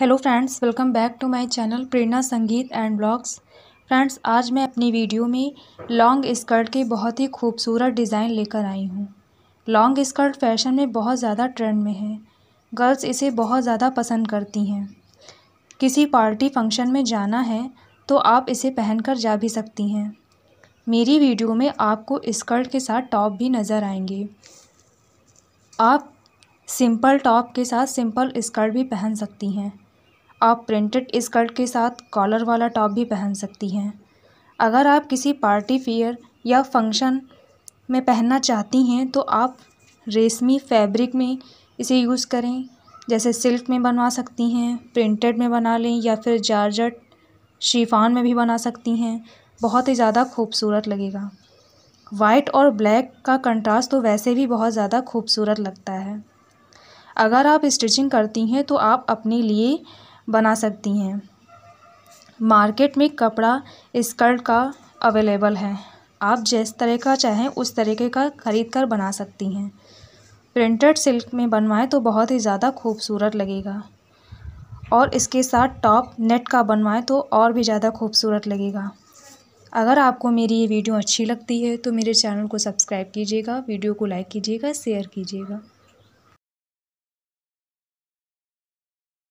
hello friends welcome back to my channel Prerna Sangeet and blogs friends आज मैं अपनी video में लॉन्ग स्कर्ट के बहुत ही खूबसूरत डिज़ाइन लेकर आई हूँ लॉन्ग स्कर्ट फैशन में बहुत ज़्यादा ट्रेंड में है गर्ल्स इसे बहुत ज़्यादा पसंद करती हैं किसी पार्टी फंक्शन में जाना है तो आप इसे पहन जा भी सकती हैं मेरी वीडियो में आपको स्कर्ट के साथ टॉप भी नज़र आएंगे आप सिंपल टॉप के साथ सिंपल स्कर्ट भी पहन सकती हैं आप प्रिंटेड स्कर्ट के साथ कॉलर वाला टॉप भी पहन सकती हैं अगर आप किसी पार्टी फेयर या फंक्शन में पहनना चाहती हैं तो आप रेशमी फैब्रिक में इसे यूज़ करें जैसे सिल्क में बनवा सकती हैं प्रिंटेड में बना लें या फिर जारजट शिफान में भी बना सकती हैं बहुत ही ज़्यादा खूबसूरत लगेगा वाइट और ब्लैक का कंट्रास्ट तो वैसे भी बहुत ज़्यादा खूबसूरत लगता है अगर आप स्टिचिंग करती हैं तो आप अपने लिए बना सकती हैं मार्केट में कपड़ा स्कर्ट का अवेलेबल है आप जिस तरह का चाहें उस तरीके का खरीद कर बना सकती हैं प्रिंटेड सिल्क में बनवाएं तो बहुत ही ज़्यादा खूबसूरत लगेगा और इसके साथ टॉप नेट का बनवाएं तो और भी ज़्यादा खूबसूरत लगेगा अगर आपको मेरी ये वीडियो अच्छी लगती है तो मेरे चैनल को सब्सक्राइब कीजिएगा वीडियो को लाइक कीजिएगा शेयर कीजिएगा